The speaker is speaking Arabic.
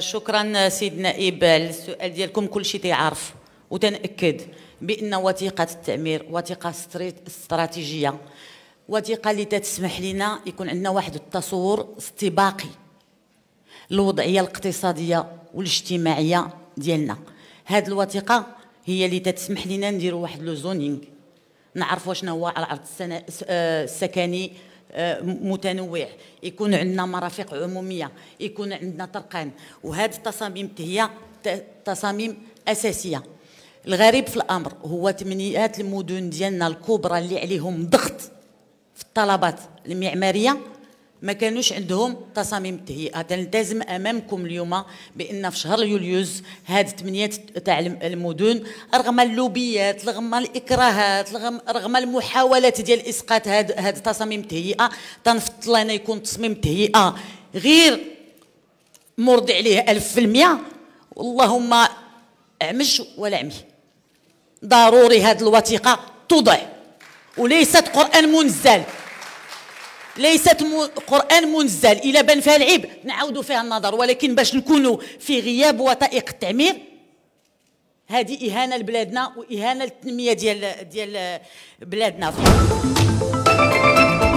شكرا سيد نائب على السؤال ديالكم كل شيء تيعرف وتنأكد بأن وثيقة التعمير وثيقة استراتيجية وثيقة اللي تتسمح لنا يكون عندنا واحد التصور استباقي للوضعية الاقتصادية والاجتماعية ديالنا هاد الوثيقة هي اللي تتسمح لنا نديروا واحد لو زونينغ نعرفوا شنو هو العرض آه، السكني آه، متنوع يكون عندنا مرافق عموميه يكون عندنا طرقان وهذه التصاميم هي تصاميم اساسيه الغريب في الامر هو تمنيات المدن ديالنا الكبرى اللي عليهم ضغط في الطلبات المعماريه ما كانوش عندهم تصاميم تهيئه تلتزم امامكم اليوم بان في شهر يوليوز هاد ثمانيه تاع المدن رغم اللوبيات رغم الاكراهات رغم المحاولات ديال اسقاط هاد هاد تصاميم التهيئه تنفضل انا يكون تصميم تهيئه غير مرضي عليه 1000% اللهم عمش ولا عمي ضروري هاد الوثيقه توضع وليست قران منزل ليست قران منزل الا بان فيها العيب نعاودوا فيها النظر ولكن باش نكونوا في غياب وثائق التعمير هذه اهانه لبلادنا واهانه للتنميه ديال ديال بلادنا